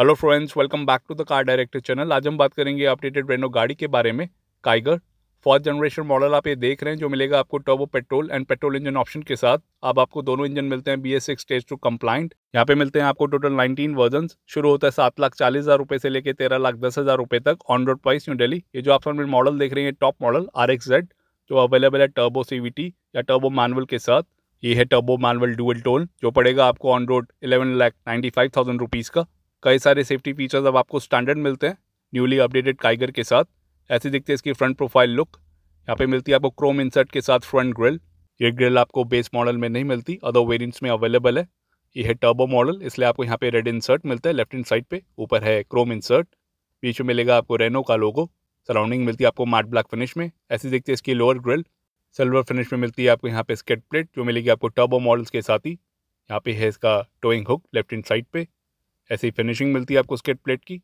hello friends welcome back to the car director channel आज हम बात करेंगे अपडेटेड रेनो गाड़ी के बारे में काइगर फोर्थ जनरेशन मॉडल आप ये देख रहे हैं जो मिलेगा आपको turbo petrol and petrol engine option के साथ अब आपको दोनों इंजन मिलते हैं B S six stage two compliant यहाँ पे मिलते हैं आपको टोटल 19 वर्जन शुरू होता है सात लाख चालीस हज़ार रुपये से लेकर तेरह लाख दस हज़ार रुपये तक on road price New Delhi ये जो आप सामने मॉडल देख रहे हैं top model R X Z जो अवेलेबल है टर्बो सी वी टी या टर्बो मानवल के साथ ये है टर्बो मानवल डुअल टोल जो पड़ेगा आपको on road eleven lakh ninety five thousand rupees का कई सारे सेफ्टी फीचर्स अब आपको स्टैंडर्ड मिलते हैं न्यूली अपडेटेड काइगर के साथ ऐसे दिखते हैं इसकी फ्रंट प्रोफाइल लुक यहाँ पे मिलती है आपको क्रोम इंसर्ट के साथ फ्रंट ग्रिल ये ग्रिल आपको बेस मॉडल में नहीं मिलती अदर वेरियंट्स में अवेलेबल है ये है टर्बो मॉडल इसलिए आपको यहाँ पे रेड इंसर्ट मिलता है लेफ्ट हैंड साइड पे ऊपर है क्रोम इंसर्ट बीच में मिलेगा आपको रेनो का लोगो सराउंडिंग मिलती है आपको मार्ट ब्लैक फिनिश में ऐसी दिखती है इसकी लोअर ग्रिल सिल्वर फिनिश में मिलती है आपको यहाँ पे स्केट प्लेट जो मिलेगी आपको टर्बो मॉडल्स के साथ ही यहाँ पे है इसका towing hook left hand side पर ऐसी फिनिशिंग मिलती है आपको स्केट प्लेट की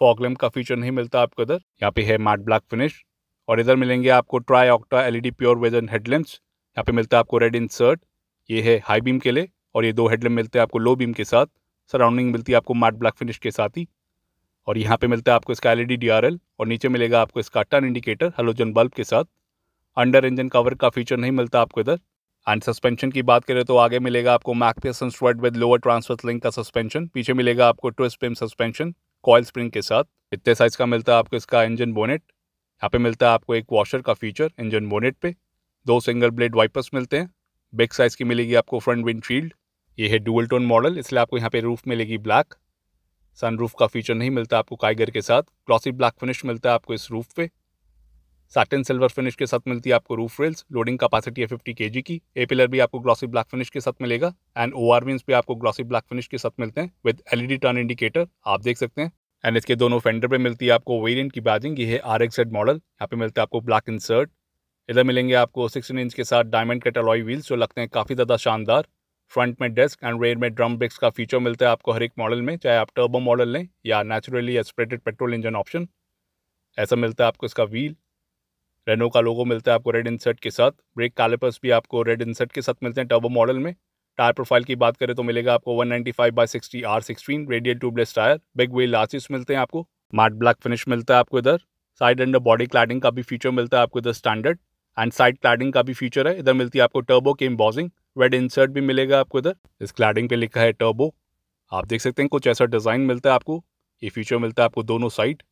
फॉकलेम का फीचर नहीं मिलता आपको इधर यहाँ पे है मार्ट ब्लैक फिनिश और इधर मिलेंगे आपको tri octa L pure vision headlamps यहाँ पे मिलता है आपको रेड इंसर्ट ये है हाई बीम के लिए और ये दो हेडलैम्प मिलते हैं आपको लो बीम के साथ सराउंडिंग मिलती है आपको मार्ट ब्लैक फिनिश के साथ ही और यहाँ पे मिलता है आपको इसका एलईडी डीआरएल और नीचे मिलेगा आपको इसका टर्न इंडिकेटर हलोजन बल्ब के साथ अंडर इंजन कवर का फीचर नहीं मिलता आपको इधर एंड सस्पेंशन की बात करें तो आगे मिलेगा आपको macpherson strut with lower transfer link का सस्पेंशन पीछे मिलेगा आपको twist beam suspension coil spring के साथ इतने साइज का मिलता है आपको इसका इंजन बोनेट यहाँ पे मिलता है आपको एक वॉशर का फीचर इंजन बोनेट पे दो सिंगल ब्लेड वाइपर्स मिलते हैं बिग साइज़ की मिलेगी आपको फ्रंट विंडशील्ड ये है डुअल टोन मॉडल इसलिए आपको यहाँ पे रूफ मिलेगी ब्लैक सनरूफ का फीचर नहीं मिलता आपको काइगर के साथ क्लॉसी ब्लैक फिनिश मिलता है आपको इस रूफ पे सैटिन सिल्वर फिनिश के साथ मिलती है आपको रूफ रेल्स लोडिंग कैपेसिटी है फिफ्टी के की ए पिलर भी आपको ग्लॉसी ब्लैक फिनिश के साथ मिलेगा एंड ओ आर भी आपको ग्लॉसी ब्लैक फिनिश के साथ मिलते हैं विद एलईडी टर्न इंडिकेटर आप देख सकते हैं एंड इसके दोनों फेंडर पे मिलती है आपको वेरिएंट की बैजिंग ये है आर एक्स मॉडल यहाँ पे मिलता है आपको ब्लैक इंसर्ट इधर मिलेंगे आपको सिक्सटीन इंच के साथ डायमंड कट अलॉय व्हील्स जो लगते हैं काफ़ी ज़्यादा शानदार फ्रंट में डेस्क एंड रेयर में ड्रम ब्रेक्स का फीचर मिलता है आपको हर एक मॉडल में चाहे आप टर्बो मॉडल लें या naturally aspirated petrol engine option ऐसा मिलता है आपको इसका व्हील रेनो का लोगो मिलता है आपको रेड इंसर्ट के साथ ब्रेक कालेपर्स भी आपको रेड इंसर्ट के साथ मिलते हैं टर्बो मॉडल में टायर प्रोफाइल की बात करें तो मिलेगा आपको 195 ninety five by sixty R sixteen radial tubeless tyre big wheel arches मिलते हैं आपको मार्ट ब्लैक फिनिश मिलता है आपको इधर साइड एंड बॉडी क्लाडिंग का भी फीचर मिलता है आपको इधर स्टैंडर्ड एंड साइड क्लाडिंग का भी फीचर है इधर मिलती है आपको टर्बो के बॉजिंग रेड इंसर्ट भी मिलेगा आपको इधर इस क्लाइडिंग पे लिखा है टर्बो आप देख सकते हैं कुछ ऐसा डिज़ाइन मिलता है आपको ये फीचर मिलता है आपको दोनों side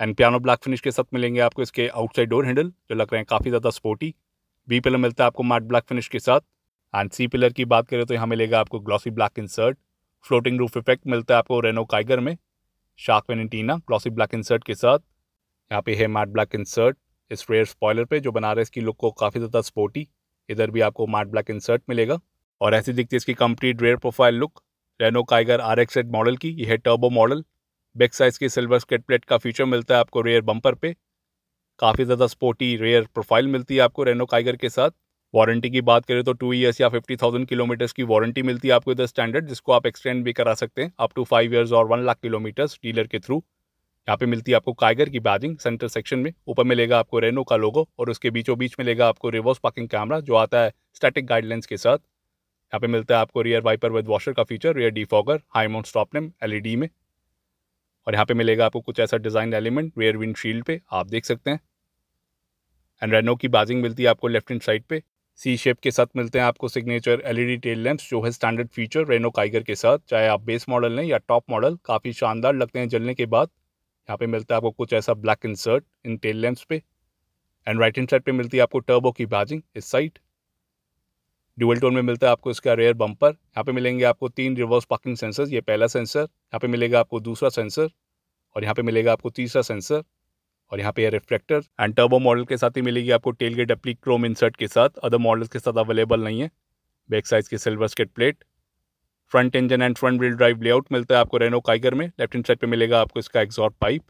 and piano black finish के साथ मिलेंगे आपको इसके आउटसाइड डोर हैंडल जो लग रहे हैं काफ़ी ज़्यादा स्पोर्टी बी पिलर मिलता है आपको मैट ब्लैक फिनिश के साथ एंड सी पिलर की बात करें तो यहाँ मिलेगा आपको glossy black insert floating roof effect मिलता है आपको रेनो काइगर में shark fin antenna glossy black insert के साथ यहाँ पे है मैट ब्लैक इंसर्ट इस रेयर स्पॉयलर पे जो बना रहे इसकी लुक को काफ़ी ज़्यादा स्पोर्टी इधर भी आपको मैट ब्लैक इंसर्ट मिलेगा और ऐसी दिखती है इसकी complete rear profile look Renault Kiger R X model की यह है टर्बो मॉडल बैक साइज़ की सिल्वर स्केट प्लेट का फीचर मिलता है आपको रेयर बम्पर पे काफ़ी ज़्यादा स्पोर्टी रेयर प्रोफाइल मिलती है आपको रेनो काइगर के साथ वारंटी की बात करें तो टू ईयर्स या फिफ्टी थाउजेंड किलोमीटर्स की वारंटी मिलती है आपको इधर स्टैंडर्ड जिसको आप एक्सटेंड भी करा सकते हैं अप टू फाइव ईयर्स और वन लाख किलोमीटर्स डीलर के थ्रू यहाँ पे मिलती है आपको काइगर की बैजिंग सेंटर सेक्शन में ऊपर मिलेगा आपको रेनो का लोगो और उसके बीचों बीच मिलेगा आपको रिवर्स पार्किंग कैमरा जो आता है स्टैटिक गाइडलाइंस के साथ यहाँ पे मिलता है आपको रियर वाइपर विद वॉशर का feature rear fogger high mount stop lamp LED में और यहाँ पे मिलेगा आपको कुछ ऐसा design element rear windshield पे आप देख सकते हैं एंड रेनो की बाजिंग मिलती है आपको लेफ्ट हैंड साइड पे सी शेप के साथ मिलते हैं आपको सिग्नेचर एलईडी टेल लैंप्स जो है स्टैंडर्ड फीचर रेनो काइगर के साथ चाहे आप बेस मॉडल लें या टॉप मॉडल काफ़ी शानदार लगते हैं जलने के बाद यहाँ पे मिलता है आपको कुछ ऐसा black insert in tail lamps पे एंड राइट हैंड साइड पे मिलती है आपको टर्बो की बाजिंग इस साइड ड्यूअल टोन में मिलता है आपको इसका रेयर बम्पर यहाँ पे मिलेंगे आपको तीन रिवर्स पार्किंग सेंसर ये पहला सेंसर यहाँ पे मिलेगा आपको दूसरा सेंसर और यहाँ पे मिलेगा आपको तीसरा सेंसर और यहाँ पे है रिफ्लेक्टर एंड टर्बो मॉडल के साथ ही मिलेगी आपको tailgate applique chrome insert के साथ अदर मॉडल्स के साथ अवेलेबल नहीं है बैक साइज के silver skid plate front engine and front wheel drive layout मिलता है आपको रेनो काइगर में लेफ्ट हैंड साइड पे मिलेगा आपको इसका एग्जॉट पाइप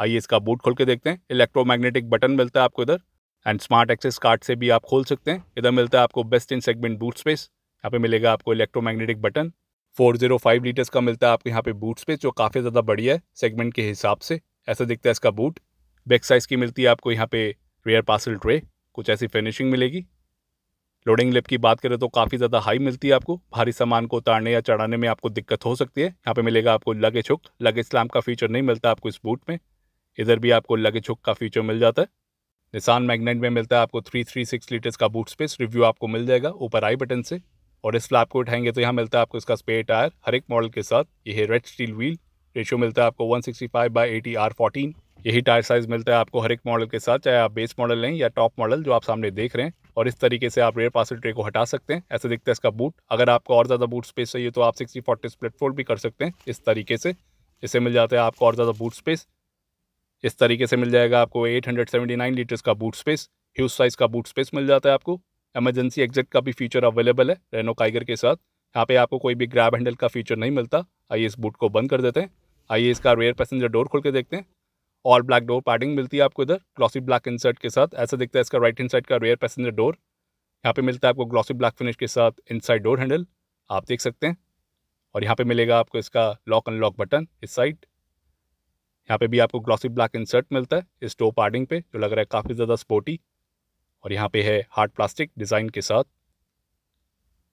आइए इसका बूट खोल के देखते हैं इलेक्ट्रोमैग्नेटिक बटन मिलता है आपको इधर एंड स्मार्ट एक्सेस कार्ड से भी आप खोल सकते हैं इधर मिलता है आपको best in segment boot space यहाँ पे मिलेगा आपको इलेक्ट्रोमैग्नेटिक बटन 405 लीटर्स का मिलता है आपको यहाँ पे बूट स्पेस जो काफ़ी ज़्यादा बढ़िया है सेगमेंट के हिसाब से ऐसा दिखता है इसका बूट बैक साइज़ की मिलती है आपको यहाँ पे रेयर पार्सल ट्रे कुछ ऐसी फिनिशिंग मिलेगी लोडिंग लिप की बात करें तो काफ़ी ज़्यादा हाई मिलती है आपको भारी सामान को उतारने या चढ़ाने में आपको दिक्कत हो सकती है यहाँ पे मिलेगा आपको लगेज हुक लगेज स्लैम का फीचर नहीं मिलता आपको इस बूट में इधर भी आपको लगेज हुक का फीचर मिल जाता है निशान मैग्नेट में मिलता है आपको थ्री थ्री सिक्स लीटर्स का बूट स्पेस रिव्यू आपको मिल जाएगा ऊपर आई बटन से और इस फ्लैप को उठाएंगे तो यहाँ मिलता है आपको इसका स्पेयर टायर हर एक मॉडल के साथ ये रेड स्टील व्हील रेशियो मिलता है आपको 165 sixty five by eighty R fourteen यही टायर साइज मिलता है आपको हर एक मॉडल के साथ चाहे आप बेस मॉडल लें या टॉप मॉडल जो आप सामने देख रहे हैं और इस तरीके से आप रेयर पार्सल ट्रे को हटा सकते हैं ऐसे दिखता है इसका बूट अगर आपको और ज़्यादा बूट स्पेस चाहिए तो आप सिक्सटी फोर्टी स्प्लेटफोल्ड भी कर सकते हैं इस तरीके से इससे मिल जाता है आपको और ज़्यादा बूट स्पेस इस तरीके से मिल जाएगा आपको 879 लीटर्स का बूट स्पेस ह्यूज साइज़ का बूट स्पेस मिल जाता है आपको एमरजेंसी एग्जिट का भी फीचर अवेलेबल है रेनो काइगर के साथ यहाँ पे आपको कोई भी ग्रैब हैंडल का फीचर नहीं मिलता आइए इस बूट को बंद कर देते हैं आइए इसका रेयर पैसेंजर डोर खोल के देखते हैं ऑल ब्लैक डोर पैडिंग मिलती है आपको इधर ग्लॉसी ब्लैक इंसर्ट के साथ ऐसा दिखता है इसका राइट हैंड साइड का रेयर पैसेंजर डोर यहाँ पे मिलता है आपको ग्लॉसी ब्लैक फिनिश के साथ इनसाइड डोर हैंडल आप देख सकते हैं और यहाँ पे मिलेगा आपको इसका लॉक अनलॉक बटन इस साइड यहाँ पे भी आपको ग्लॉसी ब्लैक इंसर्ट मिलता है इस टो पार्टिंग पे जो लग रहा है काफ़ी ज़्यादा स्पोर्टी और यहाँ पे है हार्ड प्लास्टिक डिज़ाइन के साथ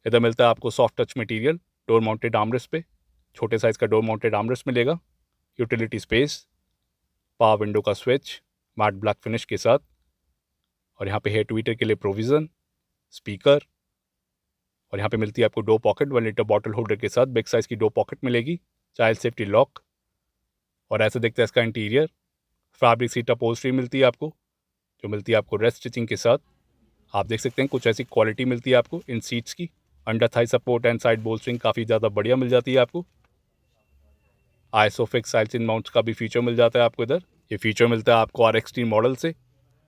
इधर मिलता है आपको soft touch material door mounted armrest पे छोटे साइज़ का डोर माउंटेड आमरेस मिलेगा यूटिलिटी स्पेस पावर विंडो का स्विच मैट ब्लैक फिनिश के साथ और यहाँ पे है ट्विटर के लिए प्रोविज़न स्पीकर और यहाँ पे मिलती है आपको door pocket one litre bottle holder के साथ बिग साइज़ की डो पॉकेट मिलेगी चाइल्ड सेफ्टी लॉक और ऐसा दिखता है इसका इंटीरियर फैब्रिक सीट अपोस्ट्री मिलती है आपको जो मिलती है आपको रेस्ट स्टिचिंग के साथ आप देख सकते हैं कुछ ऐसी क्वालिटी मिलती है आपको इन सीट्स की under thigh support and side bolstering काफ़ी ज़्यादा बढ़िया मिल जाती है आपको आइसोफिक्स साइल्स इन माउंट्स का भी फीचर मिल जाता है आपको इधर ये फीचर मिलता है आपको आर मॉडल से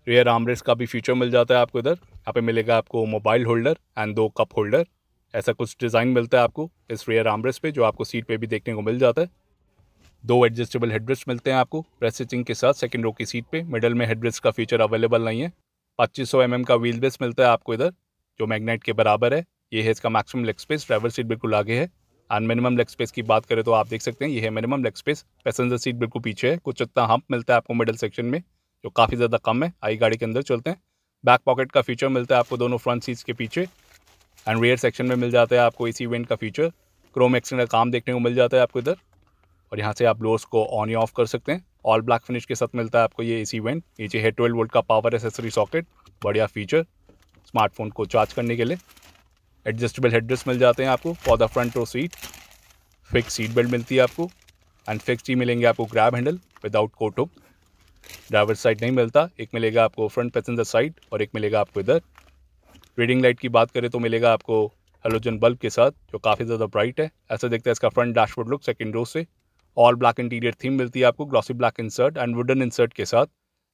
रेयर आमरेस का भी फीचर मिल जाता है आपको इधर यहाँ पे मिलेगा आपको मोबाइल होल्डर एंड दो कप होल्डर ऐसा कुछ डिज़ाइन मिलता है आपको इस रेयर आमरेस पे जो आपको सीट पे भी देखने को मिल जाता है दो एडजस्टेबल हेडरेस्ट मिलते हैं आपको प्रेस स्टिचिंग के साथ सेकेंड रो की सीट पे मिडल में हेडरेस्ट का फीचर अवेलेबल नहीं है 2500 सौ mm का व्हील बेस मिलता है आपको इधर जो मैग्नेट के बराबर है ये है इसका maximum leg space driver seat बिल्कुल आगे है एंड मिनिमम लेग स्पेस की बात करें तो आप देख सकते हैं ये है minimum leg space passenger seat बिल्कुल पीछे है कुछ इतना हम्प मिलता है आपको मिडल सेक्शन में जो काफ़ी ज़्यादा कम है आई गाड़ी के अंदर चलते हैं बैक पॉकेट का फीचर मिलता है आपको दोनों फ्रंट सीट्स के पीछे एंड रियर सेक्शन में मिल जाता है आपको ए सी का फीचर क्रोम एक्सटेंड का काम देखने को मिल जाता है आपको इधर और यहाँ से आप लोअर्स को ऑन या ऑफ कर सकते हैं ऑल ब्लैक फिनिश के साथ मिलता है आपको ये एसी वेंट नीचे है ट्वेल्व वोल्ट का पावर एसेसरी सॉकेट बढ़िया फीचर स्मार्टफोन को चार्ज करने के लिए एडजस्टेबल हेडरेस्ट मिल जाते हैं आपको for the front row seat fix seat belt मिलती है आपको एंड फिक्स ही मिलेंगे आपको grab handle without coat hook driver side नहीं मिलता एक मिलेगा आपको फ्रंट पैसेंजर साइड और एक मिलेगा आपको इधर रीडिंग लाइट की बात करें तो मिलेगा आपको हेलोजन बल्ब के साथ जो काफ़ी ज़्यादा ब्राइट है ऐसा देखते हैं इसका front dashboard look second row से ऑल ब्लैक इंटीरियर थीम मिलती है आपको glossy black insert and wooden insert के साथ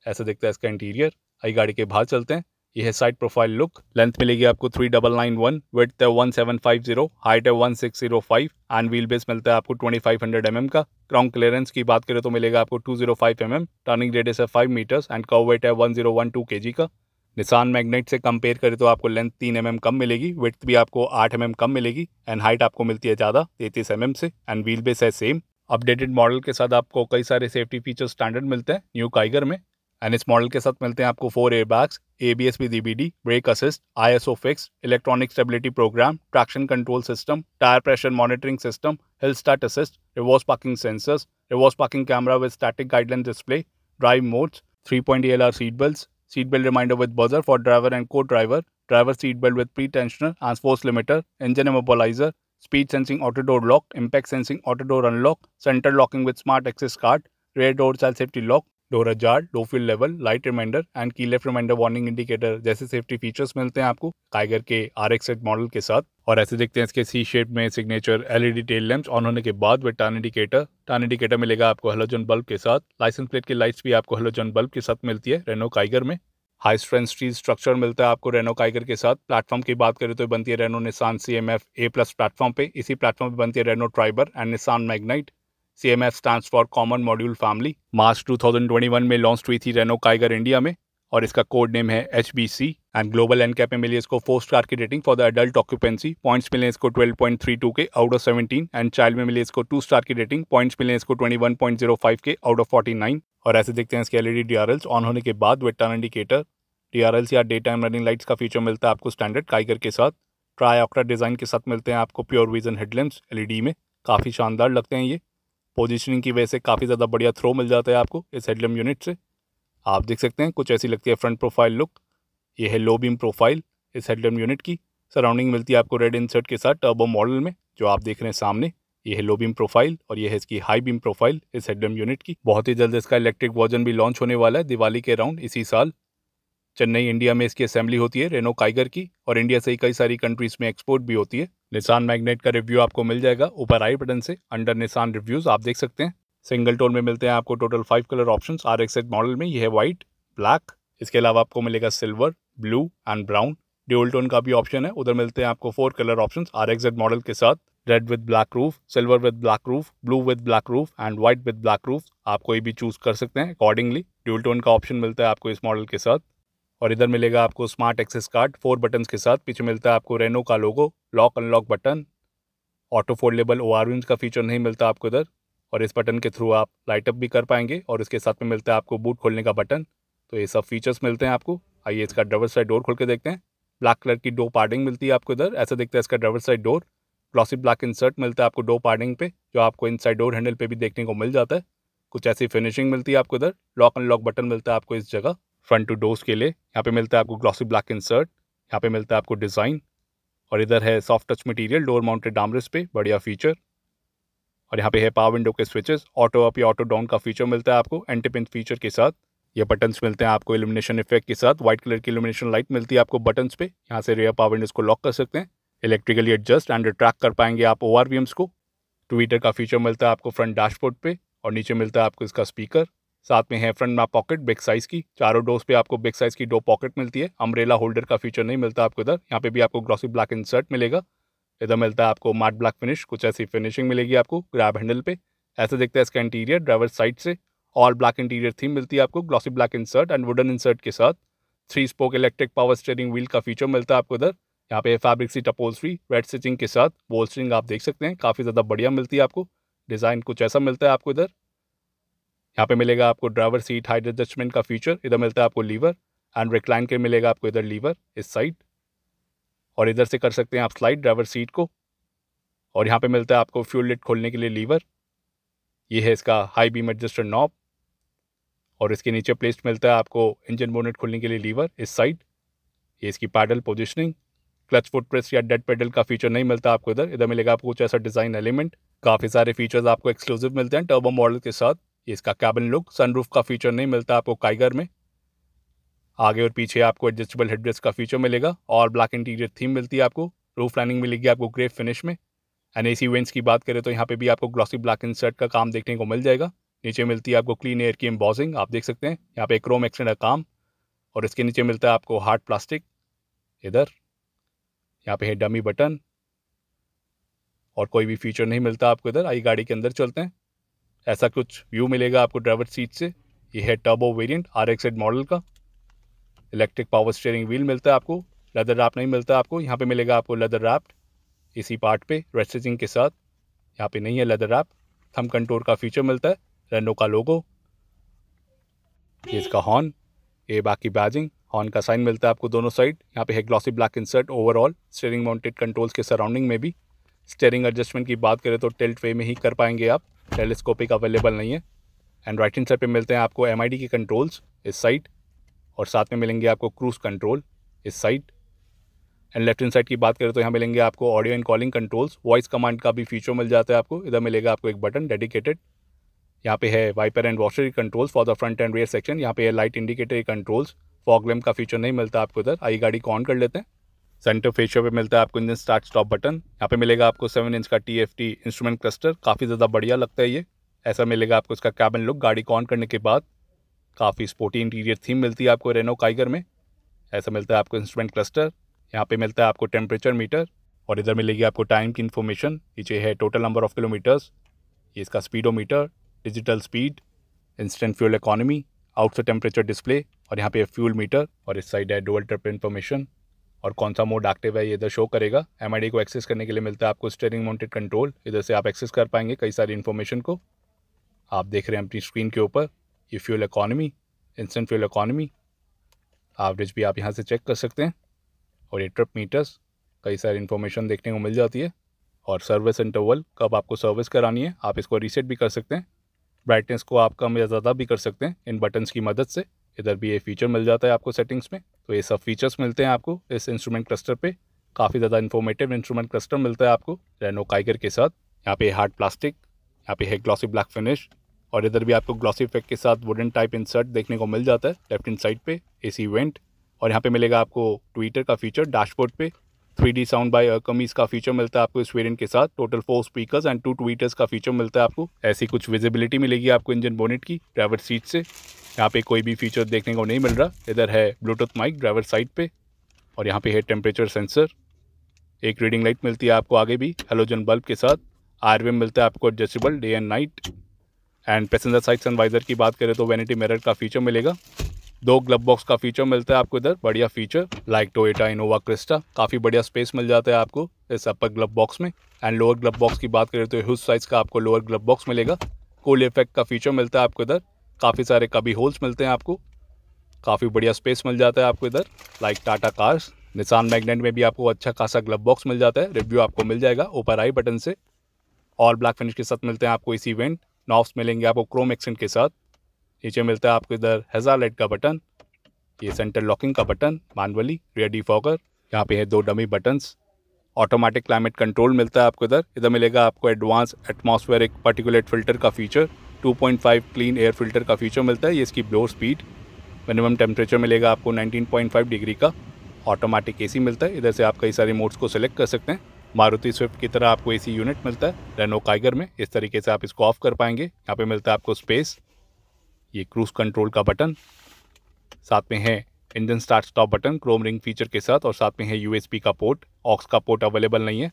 ऐसा देखते है इसका इंटीरियर आई गाड़ी के बाहर चलते हैं यह है साइड प्रोफाइल लुक लेंथ मिलेगी आपको three double nine one width है one seven five zero height है one six zero five and wheel base मिलता है आपको twenty five hundred M M का क्राउन क्लियरेंस की बात करें तो मिलेगा आपको two zero five M M turning radius है फाइव मीटर्स एंड कव वेट है one zero one two K G का निशान मैगनेट से कंपेयर करें तो आपको लेंथ तीन एम mm कम मिलेगी विथ भी आपको आठ एम mm कम मिलेगी एंड हाइट आपको मिलती है ज़्यादा तैतीस एम mm से एंड व्हील बेस है सेम अपडेटेड मॉडल के साथ आपको कई सारे सेफ्टी फीचर्स स्टैंडर्ड मिलते हैं न्यू काइगर में एंड इस मॉडल के साथ मिलते हैं आपको four air bags A B S B D B D brake assist I S O fix electronic stability programme traction control system tyre pressure monitoring system hill start assist reverse parking sensors reverse parking camera with static guideline display drive modes three point L R seat belt seat belt reminder with buzzer for driver and को driver driver seat belt with pretensioner and force limiter engine immobiliser speed sensing auto door lock, impact sensing auto door unlock, center locking with smart access card, rear door child safety lock, door ajar डोफिल level light reminder and key left reminder warning indicator जैसे safety features मिलते हैं आपको Kiger के are X model के साथ और ऐसे देखते हैं इसके सी शेप में signature LED tail lamps on होने के बाद वे टर्न इंडिकेटर टर्न इंडिकेटर मिलेगा आपको हेलोजन बल्ब के साथ लाइसेंस प्लेट की लाइट्स भी आपको हेलोजन बल्ब के साथ मिलती है रेनो काइगर में हाई स्ट्रेंथ स्टील स्ट्रक्चर मिलता है आपको रेनो काइगर के साथ प्लेटफॉर्म की बात करें तो बनती है Renault Nissan C M F A plus platform पे इसी प्लेटफॉर्म पे बनती है Renault Triber and Nissan Magnite C M F stand for common module family March two thousand twenty one में लॉन्च हुई थी रेनो काइगर इंडिया में और इसका कोड नेम है H B C and global NCAP में मिली इसको फोर स्टार की rating for the adult occupancy points मिले इसको ट्वेल्व पॉइंट थ्री टू के out of seventeen and child में मिले इसको टू स्टार की रेटिंग पॉइंट्स मिले इसको जीरो फाइव के आउट ऑफ फोर्टी नाइन और ऐसे देखते हैं इसके एल ई ऑन होने के बाद वेट टर्न इंडिकेटर डी या डे टाइम रनिंग लाइट्स का फीचर मिलता है आपको स्टैंडर्ड काइगर के साथ ट्राई ऑक्टा डिज़ाइन के साथ मिलते हैं आपको प्योर विजन हेडलैम्प्स एलईडी में काफ़ी शानदार लगते हैं ये पोजीशनिंग की वजह से काफ़ी ज़्यादा बढ़िया थ्रो मिल जाता है आपको इस हेडलैम्प यूनिट से आप देख सकते हैं कुछ ऐसी लगती है फ्रंट प्रोफाइल लुक ये है लो बीम प्रोफाइल इस हेडलैम्प यूनिट की सराउंडिंग मिलती है आपको रेड इंसर्ट के साथ टर्बो मॉडल में जो आप देख रहे हैं सामने ये है लो बीम प्रोफाइल और ये है इसकी हाई बीम प्रोफाइल इस हेडम यूनिट की बहुत ही जल्द इसका इलेक्ट्रिक वर्जन भी लॉन्च होने वाला है दिवाली के अराउंड इसी साल चेन्नई इंडिया में इसकी असेंबली होती है रेनो काइगर की और इंडिया से ही कई सारी कंट्रीज में एक्सपोर्ट भी होती है निशान मैग्नेट का रिव्यू आपको मिल जाएगा ऊपर आई बटन से अंडर निशान रिव्यूज आप देख सकते हैं सिंगल टोन में मिलते हैं आपको total five colour option R X model में यह है व्हाइट ब्लैक इसके अलावा आपको मिलेगा silver blue and brown dual tone का भी ऑप्शन है उधर मिलते हैं आपको four colour option R X model के साथ red with black roof silver with black roof blue with black roof and white with black roof आप कोई भी चूज़ कर सकते हैं अकॉर्डिंगली ड्यूल टोन का ऑप्शन मिलता है आपको इस मॉडल के साथ और इधर मिलेगा आपको smart access card four button के साथ पीछे मिलता है आपको रेनो का logo lock unlock button auto foldable O R का फीचर नहीं मिलता आपको इधर और इस बटन के थ्रू आप लाइटअप भी कर पाएंगे और इसके साथ में मिलता है आपको बूट खोलने का बटन तो ये सब फीचर्स मिलते हैं आपको आइए इसका ड्राइवर साइड डोर खोल के देखते हैं ब्लैक कलर की दो पार्टिंग मिलती है आपको इधर ऐसा देखते हैं इसका driver side door glossy black insert मिलता है आपको डो पार्टिंग पे जो आपको इनसाइड डोर हैंडल पे भी देखने को मिल जाता है कुछ ऐसी फिनिशिंग मिलती है आपको इधर लॉक एंड लॉक बटन मिलता है आपको इस जगह फ्रंट टू डोर्स के लिए यहाँ पे मिलता है आपको ग्लॉसी ब्लैक इंसर्ट यहाँ पे मिलता है आपको डिज़ाइन और इधर है soft touch material door mounted डामरस पे बढ़िया फीचर और यहाँ पे है पावर विंडो के स्विचेस ऑटो अप या ऑटो डाउन का फीचर मिलता है आपको एंटीपिन फीचर के साथ ये बटन्स मिलते हैं आपको इलिमिनेशन इफेक्ट के साथ व्हाइट कलर की इलिमिनेशन लाइट मिलती है आपको बटन्स पे यहाँ से रेयर पावर विंडोज को लॉक कर सकते हैं इलेक्ट्रिकली एडजस्ट एंड रिट्रैक्ट कर पाएंगे आप ओ को ट्विटर का फीचर मिलता है आपको फ्रंट डैशबोर्ड पे और नीचे मिलता है आपको इसका स्पीकर साथ में है फ्रंट में पॉकेट बिग साइज़ की चारों डोर्स पे आपको बिग साइज़ की दो पॉकेट मिलती है अम्ब्रेला होल्डर का फीचर नहीं मिलता आपको इधर यहाँ पे भी आपको ग्रॉसी ब्लैक इंसर्ट मिलेगा इधर मिलता है आपको मार्ट ब्लैक फिनिश कुछ ऐसी फिनिशिंग मिलेगी आपको ग्रैब हैंडल पे ऐसे देखते है इसका इंटीरियर ड्राइवर साइड से ऑल ब्लैक इंटीरियर थीम मिलती है आपको glossy black insert and wooden insert के साथ three spoke electric power steering wheel का फीचर मिलता है आपको इधर यहाँ पे fabric seat upholstery red stitching के साथ बोल्स्टरिंग आप देख सकते हैं काफ़ी ज़्यादा बढ़िया मिलती है आपको डिज़ाइन कुछ ऐसा मिलता है आपको इधर यहाँ पे मिलेगा आपको ड्राइवर सीट हाइट एडजस्टमेंट का फीचर इधर मिलता है आपको लीवर एंड रिक्लाइन के मिलेगा आपको इधर लीवर इस साइड और इधर से कर सकते हैं आप स्लाइड ड्राइवर सीट को और यहाँ पे मिलता है आपको फ्यूल लिट खोलने के लिए लीवर ये है इसका हाई बीम एडजस्टर नॉब और इसके नीचे प्लेस्ट मिलता है आपको इंजन बोनेट खोलने के लिए लीवर इस साइड ये इसकी pedal positioning clutch foot press या डेड पेडल का फीचर नहीं मिलता आपको इधर इधर मिलेगा आपको कुछ ऐसा डिज़ाइन एलिमेंट काफ़ी सारे फीचर्स आपको एक्सक्लूसिव मिलते हैं टर्बो मॉडल के साथ इसका कैबिन लुक सनरूफ का फीचर नहीं मिलता आपको काइगर में आगे और पीछे आपको एडजस्टेबल हेडरेस्ट का फीचर मिलेगा और ब्लैक इंटीरियर थीम मिलती है आपको रूफ लाइनिंग मिलेगी आपको ग्रे फिनिश में एंड एसी वेंट्स की बात करें तो यहाँ पे भी आपको ग्लॉसी ब्लैक इंसर्ट का काम देखने को मिल जाएगा नीचे मिलती है आपको क्लीन एयर की एम्बॉसिंग आप देख सकते हैं यहाँ पे क्रोम एक्सटेंडर काम और इसके नीचे मिलता है आपको हार्ड प्लास्टिक इधर यहाँ पे है डमी बटन और कोई भी फीचर नहीं मिलता आपको इधर आई गाड़ी के अंदर चलते हैं ऐसा कुछ व्यू मिलेगा आपको ड्राइवर सीट से ये है turbo variant R X model का इलेक्ट्रिक पावर स्टेयरिंग व्हील मिलता है आपको लेदर रैप नहीं मिलता आपको यहाँ पे मिलेगा आपको लेदर रैप्ड इसी पार्ट पे रेस्टिंग के साथ यहाँ पे नहीं है लेदर रैप थम कंट्रोल का फीचर मिलता है रेनो का लोगो इसका हॉर्न ये बाकी बैजिंग हॉर्न का साइन मिलता है आपको दोनों साइड यहाँ पे है glossy black insert overall steering mounted controls के सराउंडिंग में भी स्टेयरिंग एडजस्टमेंट की बात करें तो टेल्ट वे में ही कर पाएंगे आप टेलीस्कोपिक अवेलेबल नहीं है एंड राइट इंड साइड पे मिलते हैं आपको एम के कंट्रोल्स इस साइड और साथ में मिलेंगे आपको क्रूज़ कंट्रोल इस side and left hand side की बात करें तो यहाँ मिलेंगे आपको audio and calling controls voice command का भी फीचर मिल जाता है आपको इधर मिलेगा आपको एक बटन डेडिकेटेड यहाँ पे है wiper and washer controls for the front and rear section यहाँ पे है light indicator controls fog lamp का फीचर नहीं मिलता आपको इधर आई गाड़ी को ऑन कर लेते हैं सेंटर फेशियो पे मिलता है आपको इंजन स्टार्ट स्टॉप बटन यहाँ पे मिलेगा आपको सेवन इंच का T F T instrument cluster काफ़ी ज़्यादा बढ़िया लगता है ये ऐसा मिलेगा आपको इसका कैबिन लुक गाड़ी को ऑन करने के बाद काफ़ी स्पोर्टी इंटीरियर थीम मिलती है आपको रेनो काइगर में ऐसा मिलता है आपको इंस्ट्रूमेंट क्लस्टर यहाँ पर मिलता है आपको टेम्परेचर मीटर और इधर मिलेगी आपको टाइम की इन्फॉर्मेशन नीचे है टोटल नंबर ऑफ किलोमीटर्स ये इसका speedo digital speed instant fuel economy outside temperature display और यहाँ पे फ्यूल मीटर और इस साइड है डुअल ट्रिप इन्फॉर्मेशन और कौन सा मोड एक्टिव है ये इधर शो करेगा एम को एक्सेस करने के लिए मिलता है आपको स्टेयरिंग माउंटेड कंट्रोल इधर से आप एक्सेस कर पाएंगे कई सारी इन्फॉर्मेशन को आप देख रहे हैं अपनी स्क्रीन के ऊपर ये fuel economy instant fuel economy average भी आप यहाँ से चेक कर सकते हैं और ये ट्रिप मीटर्स कई सारी इन्फॉर्मेशन देखने को मिल जाती है और सर्विस इंटरवल कब आपको सर्विस करानी है आप इसको रीसेट भी कर सकते हैं ब्राइटनेस को आप कम या ज़्यादा भी कर सकते हैं इन बटन्स की मदद से इधर भी ये फीचर मिल जाता है आपको सेटिंग्स में तो ये सब फीचर्स मिलते हैं आपको इस इंस्ट्रूमेंट क्लस्टर पे काफ़ी ज़्यादा इन्फॉर्मेटिव इंस्ट्रूमेंट क्लस्टर मिलता है आपको रेनो काइगर के साथ यहाँ पे हार्ड प्लास्टिक यहाँ पे है ग्लॉसी ब्लैक फिनिश और इधर भी आपको ग्लॉसी फेक के साथ वुडन टाइप इंसर्ट देखने को मिल जाता है लेफ्ट हैंड साइड पे ए वेंट और यहाँ पे मिलेगा आपको ट्विटर का फीचर डैशबोर्ड पर थ्री डी साउंड बाई कमीज का फीचर मिलता है आपको इस वेरियंट के साथ total four speakers and two tweeters का फीचर मिलता है आपको ऐसी कुछ विजिबिलिटी मिलेगी आपको इंजन बोनेट की ड्राइवर सीट से यहाँ पे कोई भी फीचर देखने को नहीं मिल रहा इधर है ब्लूटूथ माइक ड्राइवर साइड पे और यहाँ पे है टेम्परेचर सेंसर एक रीडिंग लाइट मिलती है आपको आगे भी हेलोजन बल्ब के साथ आर मिलता है आपको adjustable day and night and passenger side sun visor की बात करें तो वैनिटी मिरर का फीचर मिलेगा दो ग्लब बॉक्स का फीचर मिलता है आपको इधर बढ़िया feature like Toyota Innova Crysta काफ़ी बढ़िया स्पेस मिल जाता है आपको इस अपर ग्लब बॉक्स में एंड लोअर ग्लब बॉक्स की बात करें तो ह्यूज साइज़ का आपको लोअर ग्लब बॉक्स मिलेगा कूल इफेक्ट का फीचर मिलता है आपको इधर काफ़ी सारे कभी होल्स मिलते हैं आपको काफ़ी बढ़िया स्पेस मिल जाता है आपको इधर like Tata cars Nissan Magnite में भी आपको अच्छा खासा ग्लब बॉक्स मिल जाता है रिव्यू आपको मिल जाएगा ऊपर आई बटन से और ब्लैक फिनिश के साथ मिलते हैं आपको इसी इवेंट नॉफ्स मिलेंगे आपको क्रोम एक्सेंट के साथ नीचे मिलता है आपको इधर हेजार लाइट का बटन ये सेंटर लॉकिंग का बटन मानवली रेडी फॉकर यहाँ पे है दो dummy buttons automatic climate control मिलता है आपको इधर इधर मिलेगा आपको एडवांस एटमॉस्फेरिक पर्टिकुलेट फिल्टर का फीचर 2.5 क्लीन एयर फिल्टर का फीचर मिलता है ये इसकी ब्लो स्पीड मिनिमम टेम्परेचर मिलेगा आपको 19.5 डिग्री का ऑटोमेटिक एसी मिलता है इधर से आप कई सारे मोड्स को सिलेक्ट कर सकते हैं मारुति स्विफ्ट की तरह आपको एसी यूनिट मिलता है रेनो काइगर में इस तरीके से आप इसको ऑफ कर पाएंगे यहाँ पे मिलता है आपको स्पेस ये क्रूज़ कंट्रोल का बटन साथ में है engine start stop button chrome ring feature के साथ और साथ में है पी का पोर्ट ऑक्स का पोर्ट अवेलेबल नहीं है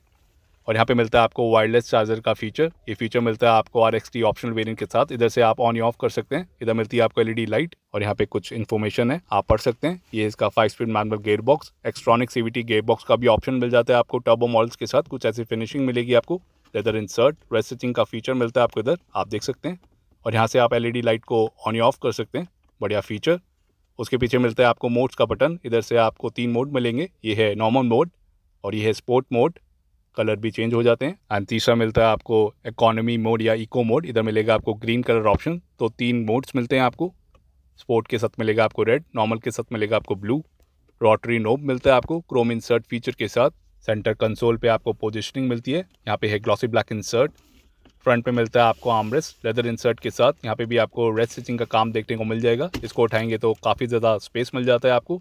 और यहाँ पे मिलता है आपको वायरलेस चार्जर का फीचर ये फीचर मिलता है आपको R X T optional variant के साथ इधर से आप ऑन या ऑफ कर सकते हैं इधर मिलती है आपको एलईडी लाइट e और यहाँ पे कुछ इन्फॉर्मेशन है आप पढ़ सकते हैं ये इसका five speed manual gear box Xtronic CVT gear box का भी ऑप्शन मिल जाता है आपको टर्बो मॉडल्स के साथ कुछ ऐसी फिनिशिंग मिलेगी आपको लेदर इंसर्ट रेस्टिंग का फीचर मिलता है आपको इधर आप देख सकते हैं और यहाँ से आप एल लाइट e को ऑन या ऑफ कर सकते हैं बढ़िया फीचर उसके पीछे मिलता है आपको मोड्स का बटन इधर से आपको तीन मोड मिलेंगे ये है नॉर्मल मोड और ये है स्पोर्ट मोड कलर भी चेंज हो जाते हैं एंड तीसरा मिलता है आपको इकोनॉमी मोड या इको मोड इधर मिलेगा आपको ग्रीन कलर ऑप्शन तो तीन मोड्स मिलते हैं आपको स्पोर्ट के साथ मिलेगा आपको रेड नॉर्मल के साथ मिलेगा आपको ब्लू रॉटरी नोब मिलता है आपको क्रोम इंसर्ट फीचर के साथ सेंटर कंसोल पे आपको पोजिशनिंग मिलती है यहाँ पे है ग्लॉसी ब्लैक इंसर्ट फ्रंट पे मिलता है आपको आमरेस लेदर इंसर्ट के साथ यहाँ पे भी आपको रेस्ट स्टिचिंग का काम देखने को मिल जाएगा इसको उठाएंगे तो काफ़ी ज़्यादा स्पेस मिल जाता है आपको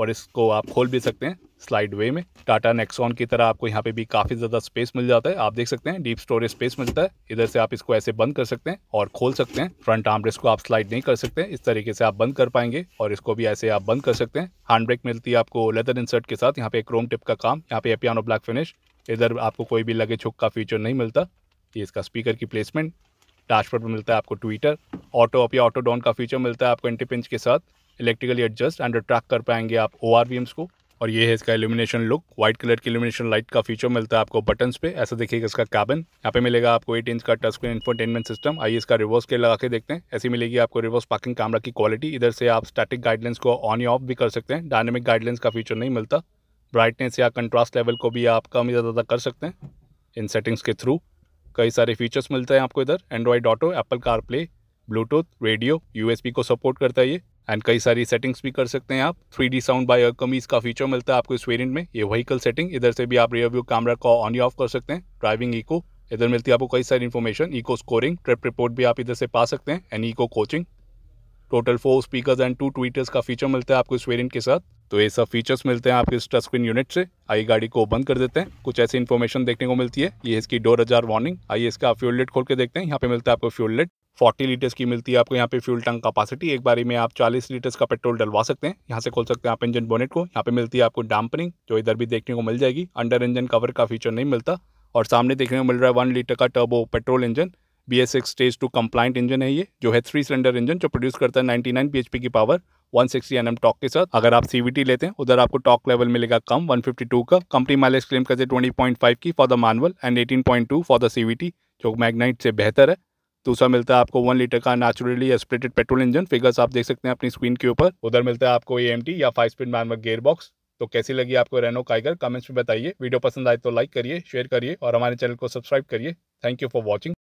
और इसको आप खोल भी सकते हैं स्लाइड वे में टाटा नेक्सॉन की तरह आपको यहाँ पे भी काफ़ी ज़्यादा स्पेस मिल जाता है आप देख सकते हैं डीप स्टोरेज स्पेस मिलता है इधर से आप इसको ऐसे बंद कर सकते हैं और खोल सकते हैं फ्रंट आर्मरेस्ट को आप स्लाइड नहीं कर सकते इस तरीके से आप बंद कर पाएंगे और इसको भी ऐसे आप बंद कर सकते हैं हैंड ब्रेक मिलती है आपको लेदर इंसर्ट के साथ यहाँ पे क्रोम टिप का काम यहाँ पे एपियानो ब्लैक फिनिश इधर आपको कोई भी लगेज हुक का फीचर नहीं मिलता ये इसका स्पीकर की प्लेसमेंट डैशबोर्ड में मिलता है आपको ट्विटर ऑटो अप या ऑटो डाउन का फीचर मिलता है आपको एंटी पिंच के साथ इलेक्ट्रिकली एडजस्ट एंड ट्रैक कर पाएंगे आप ओ को और ये है इसका इल्यूमिनेशन लुक व्हाइट कलर की इल्यूमिनेशन लाइट का फीचर मिलता है आपको बटन्स पे ऐसा देखिएगा इसका कैबिन यहाँ पे मिलेगा आपको एट इंच का टच स्क्रीन इन्फोटेनमेंट सिस्टम आइए इसका रिवर्स के लगा के देखते हैं ऐसी मिलेगी आपको रिवर्स पार्किंग कैमरा की क्वालिटी इधर से आप स्टैटिक गाइडलाइंस को ऑन या ऑफ भी कर सकते हैं डायनेमिक गाइडलाइंस का फीचर नहीं मिलता ब्राइटनेस या कंट्रास्ट लेवल को भी आप कम या ज़्यादा कर सकते हैं इन सेटिंग्स के थ्रू कई सारे फीचर्स मिलते हैं आपको इधर Android Auto Apple CarPlay Bluetooth radio यू को सपोर्ट करता है ये एंड कई सारी सेटिंग्स भी कर सकते हैं आप थ्री डी साउंड बाय कमीज का फीचर मिलता है आपको इस वेरियंट में ये वहीकल सेटिंग इधर से भी आप रियर व्यू कैमरा को ऑन या ऑफ कर सकते हैं ड्राइविंग इको इधर मिलती है आपको कई सारी information eco scoring trip report भी आप इधर से पा सकते हैं and eco coaching total four speakers and two tweeters का फीचर मिलता है आपको इस वेरियंट के साथ तो ये सब फीचर्स मिलते हैं आपके इस टच यूनिट से आई गाड़ी को बंद कर देते हैं कुछ ऐसी इन्फॉर्मेशन देखने को मिलती है ये इसकी डोर हजार वार्निंग आइए इसका फ्यूल लेट खोल के देखते हैं यहाँ पे मिलता है आपको फ्यूल लेट 40 लीटर्स की मिलती है आपको यहाँ पे फ्यूल टंक कैपेसिटी एक बारी में आप 40 लीटर्स का पेट्रोल डलवा सकते हैं यहाँ से खोल सकते हैं आप इंजन बोनेट को यहाँ पे मिलती है आपको डांपनिंग जो इधर भी देखने को मिल जाएगी अंडर इंजन कवर का फीचर नहीं मिलता और सामने देखने को मिल रहा है वन लीटर का turbo petrol engine B S X stage two compliant engine है ये जो है थ्री सिलेंडर इंजन जो प्रोड्यूस करता है नाइनटी नाइन की पावर 160 सिक्सटी एन एम टॉक के साथ अगर आप सीवीटी लेते हैं उधर आपको टॉक लेवल मिलेगा कम 152 का कंपनी माइलेज क्लेम करते 20.5 की for the manual and 18.2 for the CVT जो मैग्नाइट से बेहतर है दूसरा मिलता है आपको वन लीटर का naturally aspirated petrol engine figures आप देख सकते हैं अपनी स्क्रीन के ऊपर उधर मिलता है आपको ए या five speed manual gear box तो कैसी लगी आपको रेनो काइगर कमेंट्स में बताइए वीडियो पसंद आए तो लाइक करिए शेयर करिए और हमारे चैनल को सब्सक्राइब करिए थैंक यू फॉर वॉचिंग